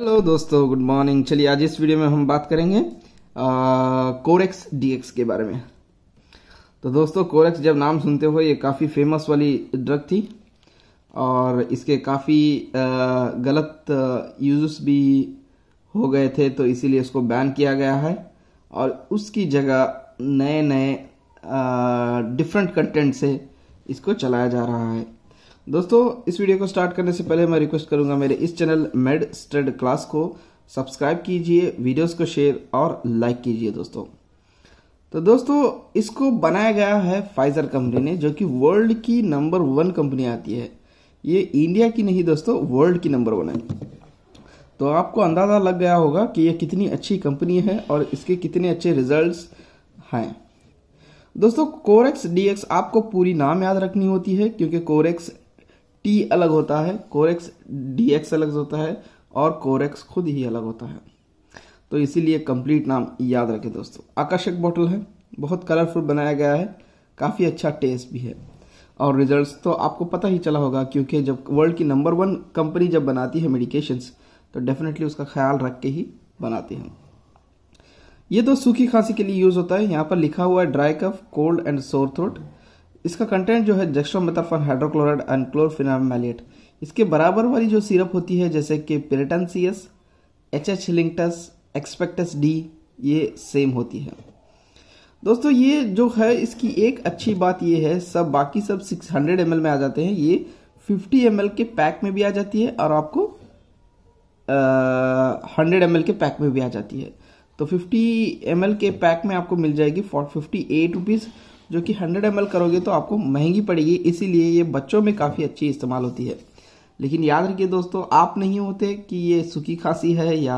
hello दोस्तों good morning चलिए आज इस वीडियो में हम बात करेंगे कोरेक्स डीएक्स के बारे में तो दोस्तों कोरेक्स जब नाम सुनते हो ये काफ़ी फेमस वाली ड्रग थी और इसके काफ़ी गलत यूज़ भी हो गए थे तो इसीलिए इसको बैन किया गया है और उसकी जगह नए नए डिफरेंट कंटेंट से इसको चलाया जा रहा है दोस्तों इस वीडियो को स्टार्ट करने से पहले मैं रिक्वेस्ट करूंगा मेरे इस चैनल मेड स्टड क्लास को सब्सक्राइब कीजिए वीडियोस को शेयर और लाइक कीजिए दोस्तों तो दोस्तों इसको बनाया गया है फाइजर कंपनी ने जो कि वर्ल्ड की नंबर वन कंपनी आती है ये इंडिया की नहीं दोस्तों वर्ल्ड की नंबर वन है तो आपको अंदाज़ा लग गया होगा कि यह कितनी अच्छी कंपनी है और इसके कितने अच्छे रिजल्ट हैं दोस्तों कोरेक्स डीएक्स आपको पूरी नाम याद रखनी होती है क्योंकि कोरेक्स टी अलग होता है कोरेक्स डी एक्स अलग होता है और कोरेक्स खुद ही अलग होता है तो इसीलिए कंप्लीट नाम याद रखें दोस्तों आकर्षक बॉटल है बहुत कलरफुल बनाया गया है काफ़ी अच्छा टेस्ट भी है और रिजल्ट्स तो आपको पता ही चला होगा क्योंकि जब वर्ल्ड की नंबर वन कंपनी जब बनाती है मेडिकेशंस तो डेफिनेटली उसका ख्याल रख के ही बनाते हैं ये तो सूखी खांसी के लिए यूज़ होता है यहाँ पर लिखा हुआ है dry cough cold and sore throat इसका कंटेंट जो है जक्स्ट्रोमेथाफन हाइड्रोक्लोराइड एंड क्लोरफिनामेलेट इसके बराबर वाली जो सिरप होती है जैसे कि पेरेटनसियस एच एच लिंकटस एक्सपेक्टस डी ये सेम होती है दोस्तों ये जो है इसकी एक अच्छी बात ये है सब बाकी सब 600 हंड्रेड में आ जाते हैं ये 50 एम के पैक में भी आ जाती है और आपको हंड्रेड एम के पैक में भी आ जाती है तो 50 एम के पैक में आपको मिल जाएगी फॉर फिफ्टी एट रुपीज़ जो कि 100 एम करोगे तो आपको महंगी पड़ेगी इसीलिए ये बच्चों में काफ़ी अच्छी इस्तेमाल होती है लेकिन याद रखिए दोस्तों आप नहीं होते कि ये सूखी खांसी है या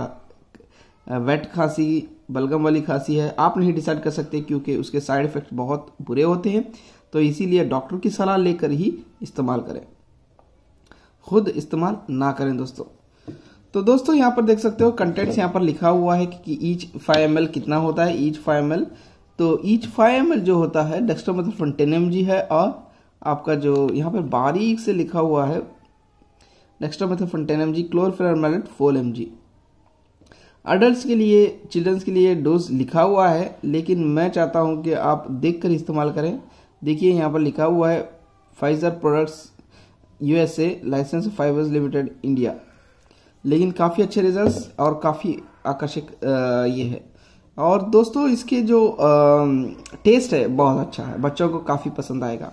वेट खांसी बलगम वाली खांसी है आप नहीं डिसाइड कर सकते क्योंकि उसके साइड इफ़ेक्ट बहुत बुरे होते हैं तो इसीलिए डॉक्टर की सलाह लेकर ही इस्तेमाल करें खुद इस्तेमाल ना करें दोस्तों तो दोस्तों यहाँ पर देख सकते हो कंटेंट्स यहाँ पर लिखा हुआ है कि ईच फाइव एम कितना होता है ईच फाइव एम तो ईच फाइव एम जो होता है डेक्स्टर मतलब फ्रंटेन एम है और आपका जो यहाँ पर बारीक से लिखा हुआ है डेक्स्टर मतलब फ्रंटेन M G chlorpheniramine maleate four M G adult के लिए चिल्ड्रंस के लिए डोज लिखा हुआ है लेकिन मैं चाहता हूँ कि आप देख कर इस्तेमाल करें देखिए यहाँ पर लिखा हुआ है Pfizer products USA license Pfizers limited India लेकिन काफ़ी अच्छे रिजल्ट्स और काफ़ी आकर्षक ये है और दोस्तों इसके जो टेस्ट है बहुत अच्छा है बच्चों को काफ़ी पसंद आएगा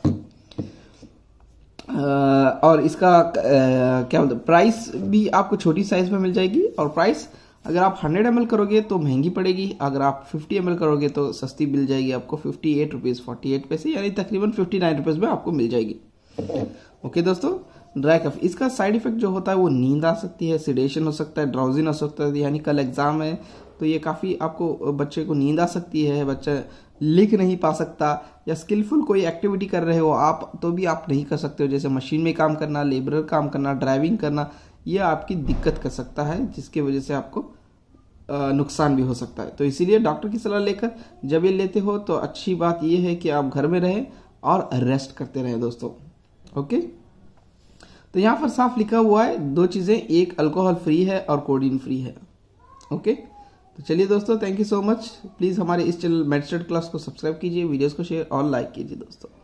और इसका क्या बोलते प्राइस भी आपको छोटी साइज में मिल जाएगी और प्राइस अगर आप 100 एम करोगे तो महंगी पड़ेगी अगर आप 50 एम करोगे तो सस्ती मिल जाएगी आपको fifty eight rupees forty eight पैसे यानी तकरीबन फिफ्टी नाइन रुपीज़ में आपको मिल जाएगी ओके दोस्तों ड्राई कफ इसका साइड इफेक्ट जो होता है वो नींद आ सकती है सिडेशन हो सकता है ड्राउजिन हो सकता है यानी कल एग्जाम है तो ये काफ़ी आपको बच्चे को नींद आ सकती है बच्चा लिख नहीं पा सकता या स्किलफुल कोई एक्टिविटी कर रहे हो आप तो भी आप नहीं कर सकते हो जैसे मशीन में काम करना लेबरर काम करना ड्राइविंग करना ये आपकी दिक्कत कर सकता है जिसकी वजह से आपको नुकसान भी हो सकता है तो इसीलिए डॉक्टर की सलाह लेकर जब ये लेते हो तो अच्छी बात ये है कि आप घर में रहें और रेस्ट करते रहें दोस्तों ओके तो यहाँ पर साफ लिखा हुआ है दो चीज़ें एक अल्कोहल फ्री है और कोडीन फ्री है ओके तो चलिए दोस्तों thank you so much please हमारे इस चैनल मेडिस्टेड क्लास को सब्सक्राइब कीजिए वीडियोस को शेयर और लाइक कीजिए दोस्तों